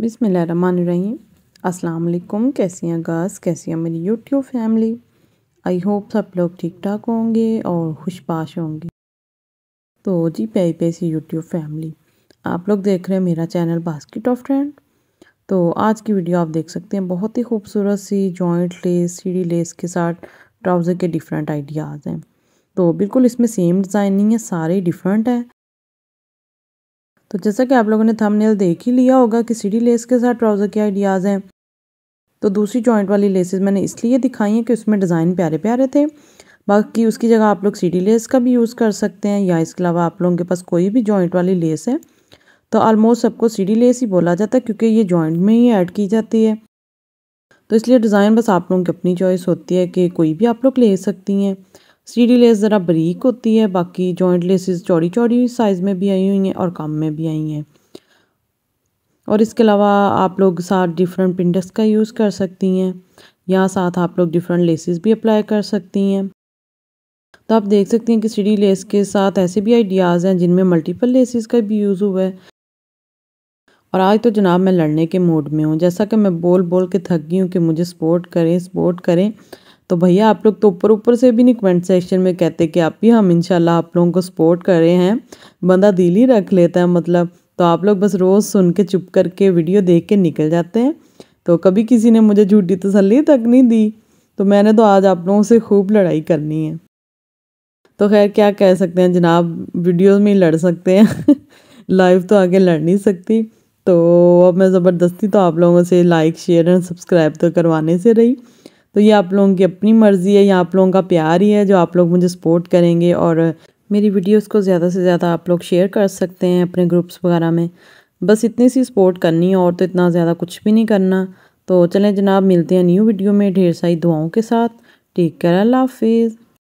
बिसमीम अस्सलाम कैसी हैं गर्स कैसी हैं मेरी यूट्यूब फैमिली आई होप सब लोग ठीक ठाक होंगे और खुशपाश होंगे तो जी प्यारी सी यूट्यूब फैमिली आप लोग देख रहे हैं मेरा चैनल बास्केट ऑफ ट्रेंड तो आज की वीडियो आप देख सकते हैं बहुत ही खूबसूरत सी जॉइंट लेस सीढ़ी लेस के साथ ट्राउज़र के डिफरेंट आइडियाज़ हैं तो बिल्कुल इसमें सेम डिज़ाइन नहीं है सारे डिफरेंट हैं तो जैसा कि आप लोगों ने थंबनेल देख ही लिया होगा कि सीढ़ी लेस के साथ ट्राउज़र के आइडियाज़ हैं तो दूसरी जॉइंट वाली लेसेस मैंने इसलिए दिखाई हैं कि उसमें डिज़ाइन प्यारे प्यारे थे बाकी उसकी जगह आप लोग सीढ़ी लेस का भी यूज़ कर सकते हैं या इसके अलावा आप लोगों के पास कोई भी जॉइंट वाली लेस है तो आलमोस्ट सबको सीढ़ी लेस ही बोला जाता है क्योंकि ये जॉइंट में ही ऐड की जाती है तो इसलिए डिज़ाइन बस आप लोगों की अपनी चॉइस होती है कि कोई भी आप लोग ले सकती हैं सीढ़ी लेस ज़रा बरीक होती है बाकी जॉइंट लेसेस चौड़ी चौड़ी साइज़ में भी आई हुई हैं और कम में भी आई हैं और इसके अलावा आप लोग साथ डिफरेंट पिंडस का यूज़ कर सकती हैं या साथ आप लोग डिफरेंट लेसेस भी अप्लाई कर सकती हैं तो आप देख सकती हैं कि सीढ़ी लेस के साथ ऐसे भी आइडियाज़ हैं जिनमें मल्टीपल लेसेस का भी यूज़ हुआ है और आज तो जनाब मैं लड़ने के मूड में हूँ जैसा कि मैं बोल बोल के थक गई हूँ कि मुझे सपोर्ट करें सपोर्ट करें तो भैया आप लोग तो ऊपर ऊपर से भी नहीं कमेंट सेक्शन में कहते कि आप भी हम इनशाला आप लोगों को सपोर्ट कर रहे हैं बंदा दिल ही रख लेता है मतलब तो आप लोग बस रोज़ सुन के चुप करके वीडियो देख के निकल जाते हैं तो कभी किसी ने मुझे झूठी तसली तक नहीं दी तो मैंने तो आज आप लोगों से खूब लड़ाई करनी है तो खैर क्या कह सकते हैं जनाब वीडियो में लड़ सकते हैं लाइव तो आगे लड़ नहीं सकती तो अब मैं ज़बरदस्ती तो आप लोगों से लाइक शेयर एंड सब्सक्राइब तो करवाने से रही तो ये आप लोगों की अपनी मर्ज़ी है या आप लोगों का प्यार ही है जो आप लोग मुझे सपोर्ट करेंगे और मेरी वीडियोस को ज़्यादा से ज़्यादा आप लोग शेयर कर सकते हैं अपने ग्रुप्स वगैरह में बस इतनी सी सपोर्ट करनी है और तो इतना ज़्यादा कुछ भी नहीं करना तो चलें जनाब मिलते हैं न्यू वीडियो में ढेर सारी दुआओं के साथ टेक केयर अल्लाह हाफिज़